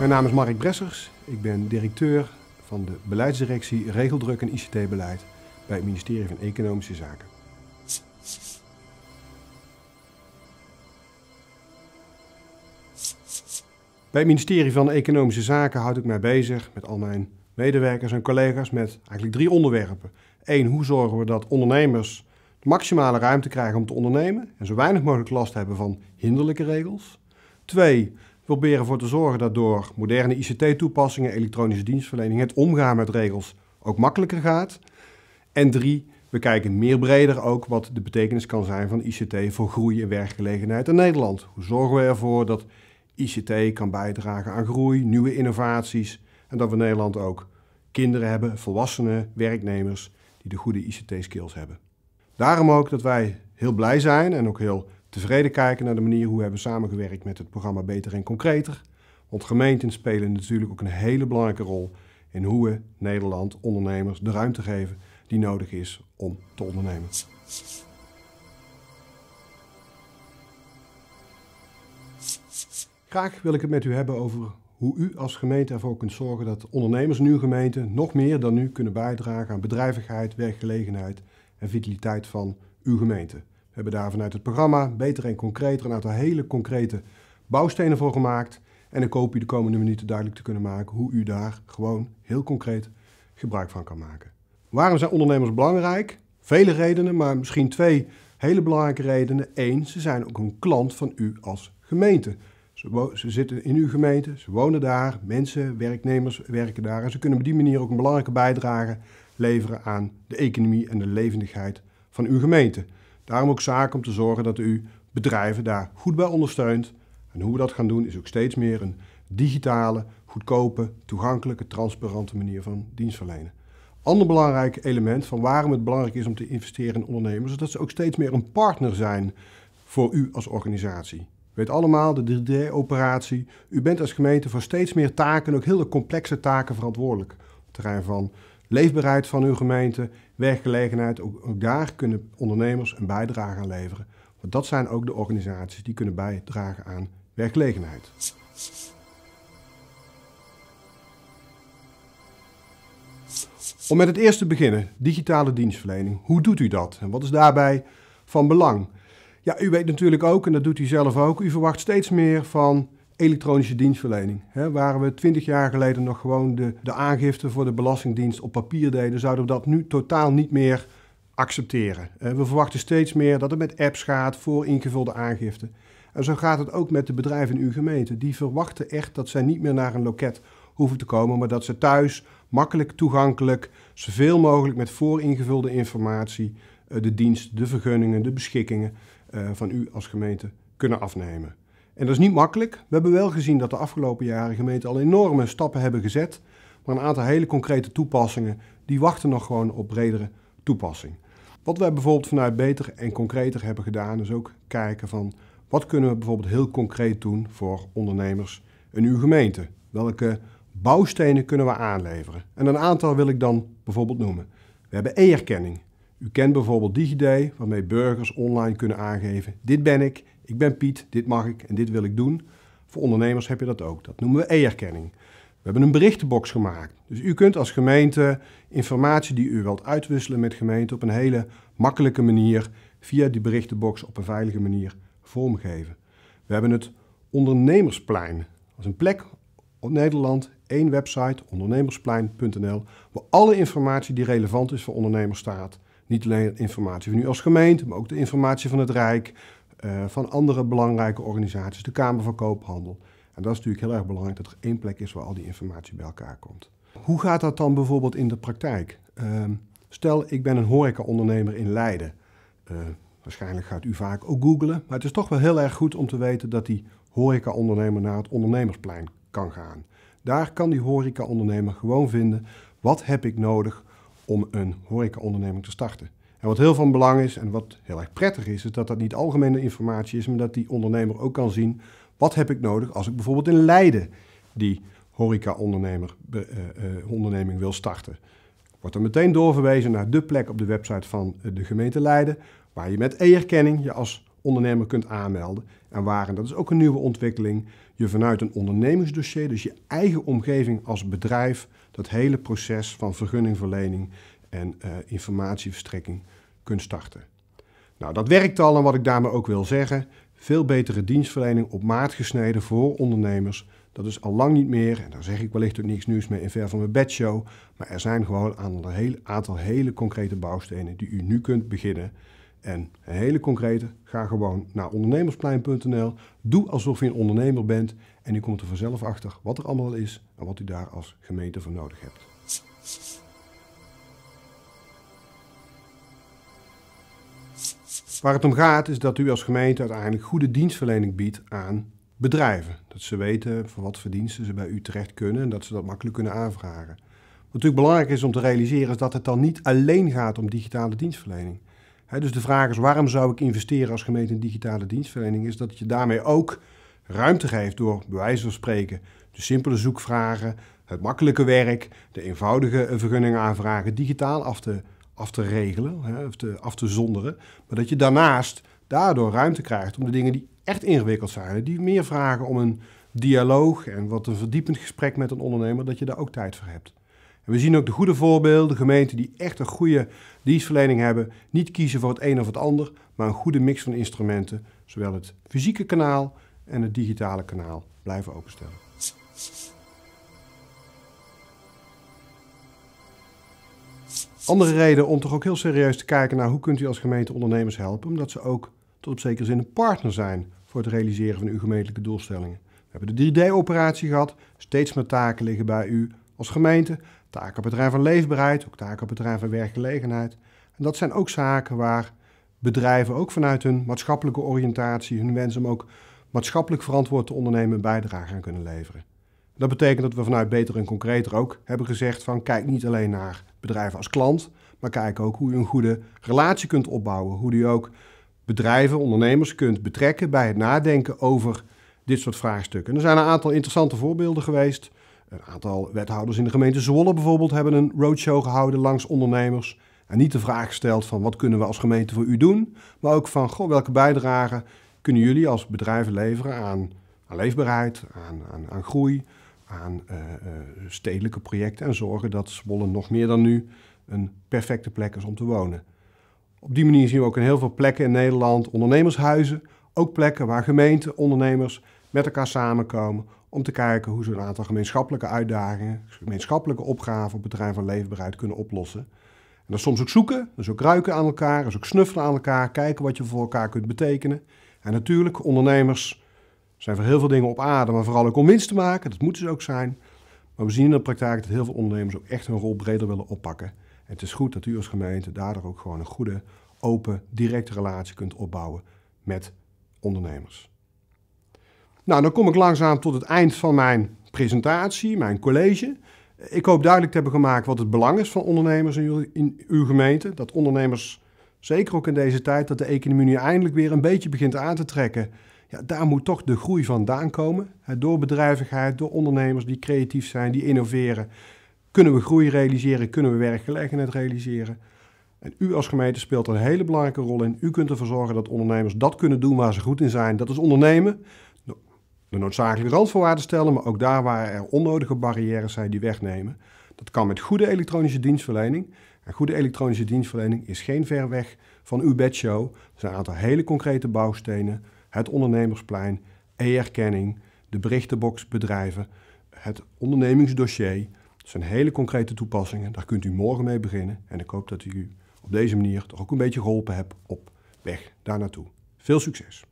Mijn naam is Mark Bressers. Ik ben directeur van de beleidsdirectie Regeldruk en ICT-beleid bij het ministerie van Economische Zaken. Bij het ministerie van Economische Zaken houd ik mij bezig met al mijn medewerkers en collega's met eigenlijk drie onderwerpen. Eén, hoe zorgen we dat ondernemers de maximale ruimte krijgen om te ondernemen en zo weinig mogelijk last hebben van hinderlijke regels. Twee, proberen voor te zorgen dat door moderne ICT-toepassingen, elektronische dienstverlening, het omgaan met regels ook makkelijker gaat. En drie, we kijken meer breder ook wat de betekenis kan zijn van ICT voor groei en werkgelegenheid in Nederland. Hoe zorgen we ervoor dat ICT kan bijdragen aan groei, nieuwe innovaties en dat we in Nederland ook kinderen hebben, volwassenen, werknemers die de goede ICT-skills hebben. Daarom ook dat wij heel blij zijn en ook heel tevreden kijken naar de manier hoe we hebben samengewerkt met het programma Beter en Concreter. Want gemeenten spelen natuurlijk ook een hele belangrijke rol in hoe we Nederland ondernemers de ruimte geven die nodig is om te ondernemen. Graag wil ik het met u hebben over hoe u als gemeente ervoor kunt zorgen dat ondernemers in uw gemeente nog meer dan nu kunnen bijdragen aan bedrijvigheid, werkgelegenheid en vitaliteit van uw gemeente. We hebben daar vanuit het programma Beter en Concreter een aantal hele concrete bouwstenen voor gemaakt. En ik hoop u de komende minuten duidelijk te kunnen maken hoe u daar gewoon heel concreet gebruik van kan maken. Waarom zijn ondernemers belangrijk? Vele redenen, maar misschien twee hele belangrijke redenen. Eén, ze zijn ook een klant van u als gemeente. Ze, ze, zitten in uw gemeente, ze wonen daar, mensen, werknemers werken daar. En ze kunnen op die manier ook een belangrijke bijdrage leveren aan de economie en de levendigheid van uw gemeente. Daarom ook zaak om te zorgen dat u bedrijven daar goed bij ondersteunt. En hoe we dat gaan doen is ook steeds meer een digitale, goedkope, toegankelijke, transparante manier van dienstverlenen. Ander belangrijk element van waarom het belangrijk is om te investeren in ondernemers, is dat ze ook steeds meer een partner zijn voor u als organisatie. weet allemaal, de 3D-operatie. U bent als gemeente voor steeds meer taken, ook hele complexe taken, verantwoordelijk. Op het terrein van leefbaarheid van uw gemeente, werkgelegenheid. Ook, ook, daar kunnen ondernemers een bijdrage aan leveren. Want dat zijn ook de organisaties die kunnen bijdragen aan werkgelegenheid. Om met het eerste te beginnen, digitale dienstverlening. Hoe doet u dat en wat is daarbij van belang? Ja, u weet natuurlijk ook, en dat doet u zelf ook, u verwacht steeds meer van elektronische dienstverlening. He, waren we twintig jaar geleden nog gewoon de, de aangifte voor de Belastingdienst op papier deden, zouden we dat nu totaal niet meer accepteren. we verwachten steeds meer dat het met apps gaat voor ingevulde aangifte. En zo gaat het ook met de bedrijven in uw gemeente. Die verwachten echt dat zij niet meer naar een loket hoeven te komen, maar dat ze thuis makkelijk toegankelijk, zoveel mogelijk met vooringevulde informatie, eh, de dienst, de vergunningen, de beschikkingen eh, van u als gemeente kunnen afnemen. En dat is niet makkelijk. We hebben wel gezien dat de afgelopen jaren gemeenten al enorme stappen hebben gezet. Maar een aantal hele concrete toepassingen, die wachten nog gewoon op bredere toepassing. Wat wij bijvoorbeeld vanuit beter en concreter hebben gedaan, is ook kijken van wat kunnen we bijvoorbeeld heel concreet doen voor ondernemers in uw gemeente? Welke bouwstenen kunnen we aanleveren? En een aantal wil ik dan bijvoorbeeld noemen. We hebben e-erkenning. U kent bijvoorbeeld DigiD, waarmee burgers online kunnen aangeven: dit ben ik ik ben Piet, dit mag ik en dit wil ik doen. Voor ondernemers heb je dat ook. Dat noemen we e-erkenning. We hebben een berichtenbox gemaakt. Dus u kunt als gemeente informatie die u wilt uitwisselen met gemeente op een hele makkelijke manier via die berichtenbox op een veilige manier vormgeven. We hebben het ondernemersplein. Dat is een plek op Nederland, één website, ondernemersplein.nl, waar alle informatie die relevant is voor ondernemers staat. Niet alleen informatie van u als gemeente, maar ook de informatie van het Rijk, eh, van andere belangrijke organisaties, de Kamer van Koophandel. En dat is natuurlijk heel erg belangrijk dat er één plek is waar al die informatie bij elkaar komt. Hoe gaat dat dan bijvoorbeeld in de praktijk? Ehm, stel, ik ben een horecaondernemer in Leiden. Eh, waarschijnlijk gaat u vaak ook googlen, maar het is toch wel heel erg goed om te weten dat die horecaondernemer naar het ondernemersplein kan gaan. Daar kan die horecaondernemer gewoon vinden wat heb ik nodig om een horecaonderneming te starten. En wat heel van belang is en wat heel erg prettig is, is dat dat niet algemene informatie is, maar dat die ondernemer ook kan zien wat heb ik nodig als ik bijvoorbeeld in Leiden die horeca-onderneming eh, eh, wil starten. Wordt dan meteen doorverwezen naar de plek op de website van eh, de gemeente Leiden, waar je met e-erkenning je als ondernemer kunt aanmelden. En waar, en dat is ook een nieuwe ontwikkeling, je vanuit een ondernemingsdossier, dus je eigen omgeving als bedrijf, dat hele proces van vergunningverlening en eh, informatieverstrekking kunt starten. Nou, dat werkt al en wat ik daarmee ook wil zeggen, veel betere dienstverlening op maat gesneden voor ondernemers. Dat is al lang niet meer, en daar zeg ik wellicht ook niks nieuws mee in ver van mijn bedshow, maar er zijn gewoon een aantal hele concrete bouwstenen die u nu kunt beginnen. En een hele concrete, ga gewoon naar ondernemersplein.nl, doe alsof je een ondernemer bent en u komt er vanzelf achter wat er allemaal is en wat u daar als gemeente voor nodig hebt. Waar het om gaat is dat u als gemeente uiteindelijk goede dienstverlening biedt aan bedrijven. Dat ze weten van wat voor diensten ze bij u terecht kunnen en dat ze dat makkelijk kunnen aanvragen. Wat natuurlijk belangrijk is om te realiseren is dat het dan niet alleen gaat om digitale dienstverlening. dus de vraag is waarom zou ik investeren als gemeente in digitale dienstverlening? Is dat je daarmee ook ruimte geeft door bij wijze van spreken de simpele zoekvragen, het makkelijke werk, de eenvoudige vergunningaanvragen digitaal af te af te regelen, hè, of te, af te zonderen. Maar dat je daarnaast daardoor ruimte krijgt om de dingen die echt ingewikkeld zijn, die meer vragen om een dialoog en wat een verdiepend gesprek met een ondernemer, dat je daar ook tijd voor hebt. we zien ook de goede voorbeelden, gemeenten die echt een goede dienstverlening hebben, niet kiezen voor het een of het ander, maar een goede mix van instrumenten, zowel het fysieke kanaal en het digitale kanaal blijven openstellen. Andere reden om toch ook heel serieus te kijken naar hoe kunt u als gemeente ondernemers helpen, omdat ze ook tot op zekere zin een partner zijn voor het realiseren van uw gemeentelijke doelstellingen. We hebben de 3D-operatie gehad, steeds meer taken liggen bij u als gemeente, taken op het terrein van leefbaarheid, ook taken op het terrein van werkgelegenheid. En dat zijn ook zaken waar bedrijven ook vanuit hun maatschappelijke oriëntatie, hun wens om ook maatschappelijk verantwoord te ondernemen, een bijdrage aan kunnen leveren. Dat betekent dat we vanuit Beter en Concreter ook hebben gezegd van kijk niet alleen naar bedrijven als klant, maar kijk ook hoe je een goede relatie kunt opbouwen. Hoe je ook bedrijven, ondernemers kunt betrekken bij het nadenken over dit soort vraagstukken. er zijn een aantal interessante voorbeelden geweest. Een aantal wethouders in de gemeente Zwolle bijvoorbeeld hebben een roadshow gehouden langs ondernemers. En niet de vraag gesteld van wat kunnen we als gemeente voor u doen, maar ook van goh, welke bijdrage kunnen jullie als bedrijven leveren aan, aan leefbaarheid, aan, aan, aan groei, aan eh, eh, stedelijke projecten en zorgen dat Zwolle nog meer dan nu een perfecte plek is om te wonen. Op die manier zien we ook in heel veel plekken in Nederland ondernemershuizen, ook plekken waar gemeenten, ondernemers met elkaar samenkomen om te kijken hoe ze een aantal gemeenschappelijke uitdagingen, gemeenschappelijke opgaven op het terrein van leefbaarheid kunnen oplossen. En dat soms ook zoeken, dus ook ruiken aan elkaar, dus ook snuffelen aan elkaar, kijken wat je voor elkaar kunt betekenen. En natuurlijk, ondernemers zijn voor heel veel dingen op aarde, maar vooral ook om winst te maken. Dat moeten ze ook zijn. Maar we zien in de praktijk dat heel veel ondernemers ook echt hun rol breder willen oppakken. En het is goed dat u als gemeente daardoor ook gewoon een goede, open, directe relatie kunt opbouwen met ondernemers. Nou, dan kom ik langzaam tot het eind van mijn presentatie, mijn college. Ik hoop duidelijk te hebben gemaakt wat het belang is van ondernemers in uw, in uw gemeente. Dat ondernemers, zeker ook in deze tijd, dat de economie nu eindelijk weer een beetje begint aan te trekken ja, daar moet toch de groei vandaan komen. Door bedrijvigheid, door ondernemers die creatief zijn, die innoveren. Kunnen we groei realiseren, kunnen we werkgelegenheid realiseren. En u als gemeente speelt een hele belangrijke rol in. U kunt ervoor zorgen dat ondernemers dat kunnen doen waar ze goed in zijn. Dat is ondernemen. De noodzakelijke randvoorwaarden stellen, maar ook daar waar er onnodige barrières zijn die wegnemen. Dat kan met goede elektronische dienstverlening. En goede elektronische dienstverlening is geen ver weg van uw bedshow. Er zijn een aantal hele concrete bouwstenen het ondernemersplein, e-erkenning, de berichtenbox bedrijven, het ondernemingsdossier. Dat zijn hele concrete toepassingen. Daar kunt u morgen mee beginnen. En ik hoop dat ik u op deze manier toch ook een beetje geholpen heb op weg daar naartoe. Veel succes!